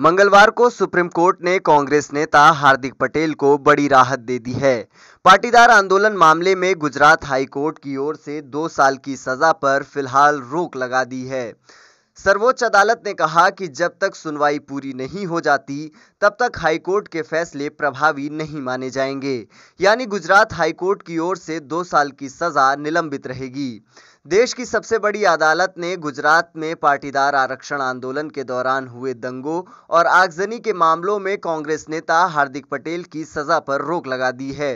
मंगलवार को supreme court ने कांग्रेस नेता हार्दिक पटेल को बड़ी राहत दे दी है पाटीदार आंदोलन मामले में गुजरात हाई कोर्ट की ओर से दो साल की सजा पर फिलहाल रोक लगा दी है सर्वोच्च अदालत ने कहा कि जब तक सुनवाई पूरी नहीं हो जाती तब तक हाईकोर्ट के फैसले प्रभावी नहीं माने जाएंगे यानी गुजरात हाईकोर्ट की ओर से दो साल की सजा निलंबित रहेगी देश की सबसे बड़ी अदालत ने गुजरात में पाटीदार आरक्षण आंदोलन के दौरान हुए दंगों और आगजनी के मामलों में कांग्रेस नेता हार्दिक पटेल की सजा पर रोक लगा दी है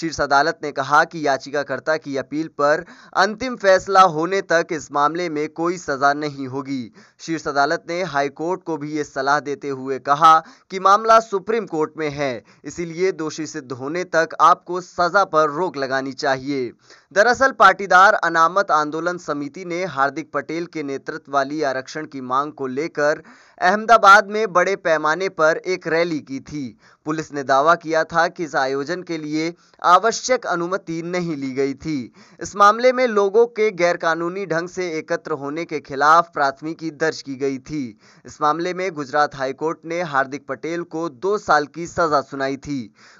शीर्ष अदालत ने कहा कि याचिकाकर्ता की अपील पर अंतिम फैसला होने तक इस मामले में कोई सजा नहीं होगी शीर्ष अदालत ने हाईकोर्ट को भी ये सलाह देते हुए कहा कि मामला सुप्रीम कोर्ट में है इसीलिए दोषी सिद्ध होने तक आपको सजा पर रोक लगानी चाहिए दरअसल पाटीदार अनामत आंदोलन समिति ने हार्दिक पटेल के नेतृत्व वाली आरक्षण की मांग को लेकर अहमदाबाद में बड़े पैमाने पर एक रैली की थी पुलिस ने दावा किया था कि इस आयोजन के लिए आवश्यक अनुमति नहीं ली गई थी इस मामले में लोगों के गैरकानूनी ढंग से एकत्र होने के खिलाफ प्राथमिकी दर्ज की गई थी इस मामले में गुजरात हाईकोर्ट ने हार्दिक पटेल को दो साल की सजा सुनाई थी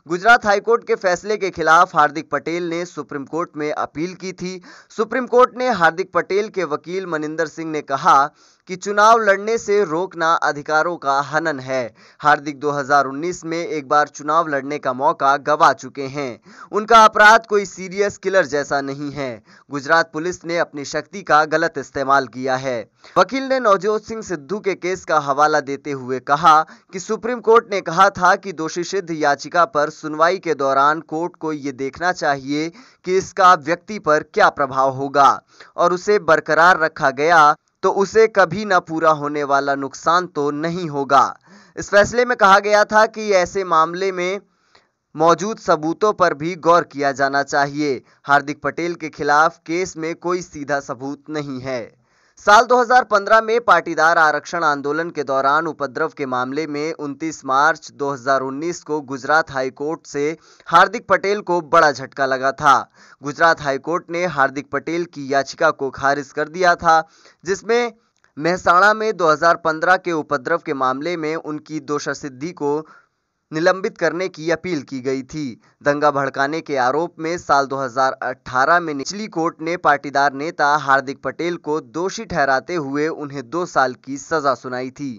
गुजरात हाईकोर्ट के फैसले के खिलाफ हार्दिक पटेल ने सुप्रीम कोर्ट में अपील की थी सुप्रीम कोर्ट ने हार्दिक पटेल के वकील मनिंदर सिंह ने कहा कि चुनाव लड़ने से रोकना अधिकारों का हनन है हार्दिक 2019 में एक बार चुनाव लड़ने का मौका गवा चुके हैं उनका अपराध कोई सीरियस किलर जैसा नहीं है गुजरात पुलिस ने अपनी शक्ति का गलत इस्तेमाल किया है वकील ने नवजोत सिंह सिद्धू के केस का हवाला देते हुए कहा कि सुप्रीम कोर्ट ने कहा था कि दोषी सिद्ध याचिका पर सुनवाई के दौरान कोर्ट को ये देखना चाहिए कि इसका व्यक्ति पर क्या प्रभाव होगा और उसे बरकरार रखा गया तो उसे कभी ना पूरा होने वाला नुकसान तो नहीं होगा इस फैसले में कहा गया था कि ऐसे मामले में मौजूद सबूतों पर भी गौर किया जाना चाहिए हार्दिक पटेल के खिलाफ केस में कोई सीधा सबूत नहीं है साल 2015 में पाटीदार आरक्षण आंदोलन के दौरान उपद्रव के मामले में 29 मार्च 2019 को गुजरात हाईकोर्ट से हार्दिक पटेल को बड़ा झटका लगा था गुजरात हाईकोर्ट ने हार्दिक पटेल की याचिका को खारिज कर दिया था जिसमें मेहसाणा में 2015 के उपद्रव के मामले में उनकी दोषसिद्धि को निलंबित करने की अपील की गई थी दंगा भड़काने के आरोप में साल 2018 में निचली कोर्ट ने पाटीदार नेता हार्दिक पटेल को दोषी ठहराते हुए उन्हें दो साल की सजा सुनाई थी